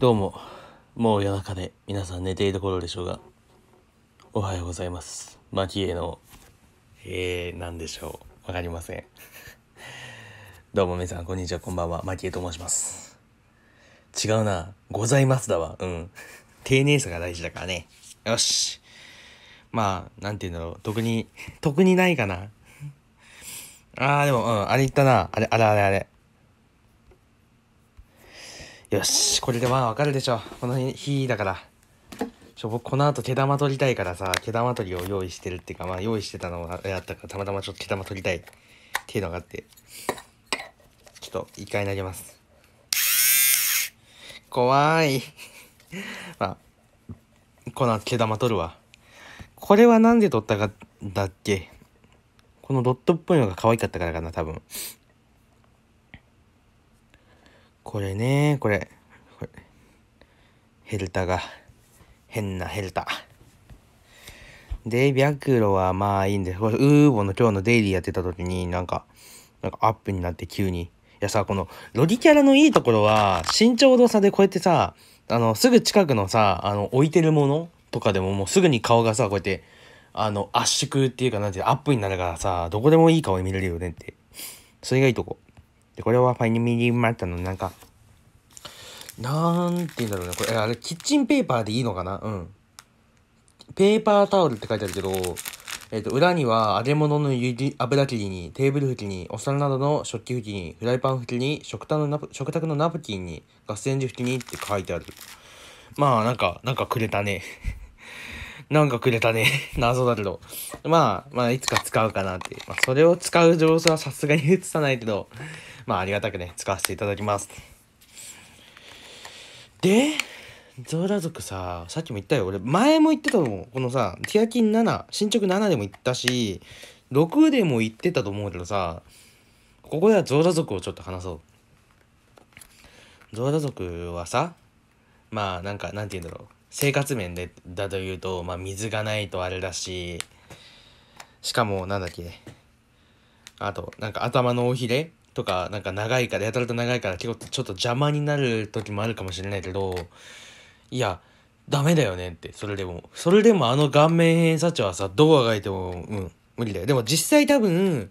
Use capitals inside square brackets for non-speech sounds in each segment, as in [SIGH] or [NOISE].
どうも、もう夜中で皆さん寝ているところでしょうが、おはようございます。マキエの、えー、なんでしょう。わかりません。[LAUGHS] どうも皆さん、こんにちは、こんばんは。マキエと申します。違うな。ございますだわ。うん。[LAUGHS] 丁寧さが大事だからね。よし。まあ、なんて言うんだろう。特に、特にないかな。あー、でも、うん、あれ言ったな。あれ、あれあれあれ。よし、これでまあわかるでしょ。この日だから。ちょ、僕この後毛玉取りたいからさ、毛玉取りを用意してるっていうか、まあ用意してたのがやったから、たまたまちょっと毛玉取りたいっていうのがあって、ちょっと一回投げます。怖い。まあ、この後毛玉取るわ。これは何で取ったかだっけこのドットっぽいのが可愛かったからかな、多分。これね、これ。これヘルタが。変なヘルタ。で、白露はまあいいんです。これ、ウーボの今日のデイリーやってた時に、なんか、なんかアップになって急に。いやさ、この、ロギキャラのいいところは、身長動差でこうやってさ、あの、すぐ近くのさ、あの、置いてるものとかでももうすぐに顔がさ、こうやって、あの、圧縮っていうか、なんていうアップになるからさ、どこでもいい顔に見れるよねって。それがいいとこ。で、これはファミリーマートのなんか、なんて言うんだろうね。これ、あれ、キッチンペーパーでいいのかなうん。ペーパータオルって書いてあるけど、えっ、ー、と、裏には揚げ物のゆり油切りに、テーブル拭きに、お皿などの食器拭きに、フライパン拭きに、食卓のナプ食卓のナプキンに、ガスエンジ拭きにって書いてある。まあ、なんか、なんかくれたね。なんかくれたね。[LAUGHS] 謎だけど。まあ、まあ、いつか使うかなって。まあ、それを使う上手はさすがに映さないけど、まあ、ありがたくね、使わせていただきます。で、ゾーラ族さ、さっきも言ったよ。俺、前も言ってたと思う。このさ、ティアキン7、進捗7でも言ったし、6でも言ってたと思うけどさ、ここではゾーラ族をちょっと話そう。ゾーラ族はさ、まあ、なんか、なんて言うんだろう。生活面でだというと、まあ、水がないとあれだししかもなんだっけあとなんか頭のおひれとかなんか長いからやたらと長いから結構ちょっと邪魔になる時もあるかもしれないけどいやダメだよねってそれでもそれでもあの顔面偏差値はさどうあがいてもうん無理だよでも実際多分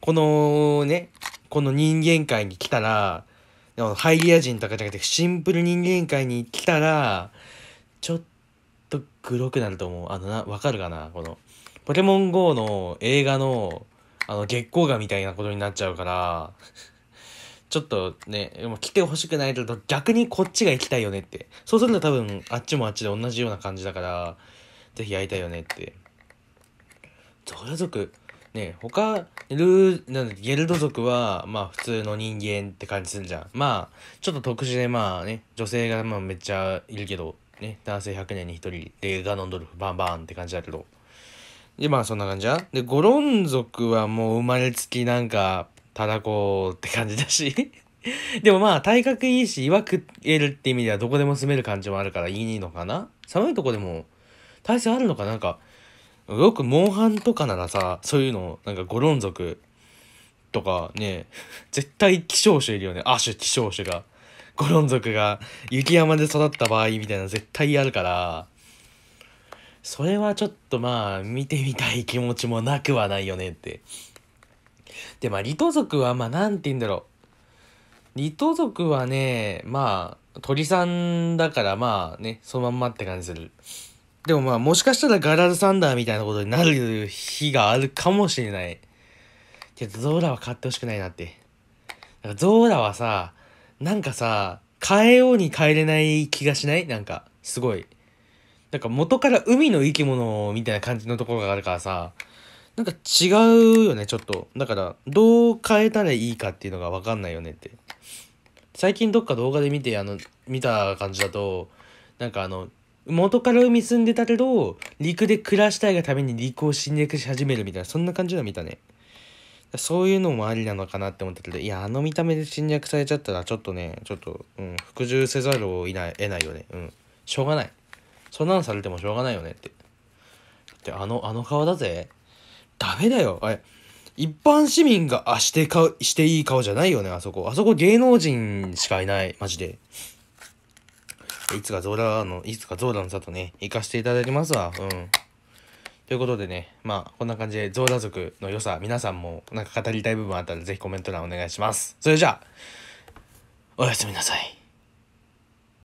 このねこの人間界に来たらハイリア人とかじゃなくてシンプル人間界に来たらちょっとグロくなると思う。あのな、わかるかなこの、ポケモン GO の映画の、あの、月光画みたいなことになっちゃうから、ちょっとね、でも来てほしくないけど、逆にこっちが行きたいよねって。そうすると多分、あっちもあっちで同じような感じだから、ぜひやりたいよねって。ゾラ族、ね、他、ルー、なんゲルド族は、まあ普通の人間って感じするじゃん。まあ、ちょっと特殊で、まあね、女性がまあめっちゃいるけど、ね、男性100年に1人でガノンドルフバンバンって感じだけどでまあそんな感じやでゴロン族はもう生まれつきなんかただこうって感じだし [LAUGHS] でもまあ体格いいし岩食えるって意味ではどこでも住める感じもあるからいいのかな寒いとこでも体勢あるのかなんかよくモンハンとかならさそういうのなんかゴロン族とかね絶対希少種いるよね亜種希少種が。ゴロン族が雪山で育った場合みたいな絶対あるから、それはちょっとまあ、見てみたい気持ちもなくはないよねって。で、まあ、リト族はまあ、何て言うんだろう。リト族はね、まあ、鳥さんだからまあね、そのまんまって感じする。でもまあ、もしかしたらガラルサンダーみたいなことになる日があるかもしれない。けど、ゾーラは買ってほしくないなって。だからゾーラはさ、なんかさ、変えように変えれない気がしないなんか、すごい。なんか元から海の生き物みたいな感じのところがあるからさ、なんか違うよね、ちょっと。だから、どう変えたらいいかっていうのがわかんないよねって。最近どっか動画で見て、あの、見た感じだと、なんかあの、元から海住んでたけど、陸で暮らしたいがために陸を侵略し始めるみたいな、そんな感じの見たね。そういうのもありなのかなって思ったけどいやあの見た目で侵略されちゃったらちょっとねちょっと、うん、服従せざるを得ないよねうんしょうがないそんなのされてもしょうがないよねってだあのあの顔だぜダメだよあれ一般市民があしてかしていい顔じゃないよねあそこあそこ芸能人しかいないマジでいつかゾーラのいつかゾーラの里ね行かしていただきますわうんということでね、まあ、こんな感じで、ゾーラ族の良さ、皆さんもなんか語りたい部分あったら、ぜひコメント欄お願いします。それじゃあ、おやすみなさい。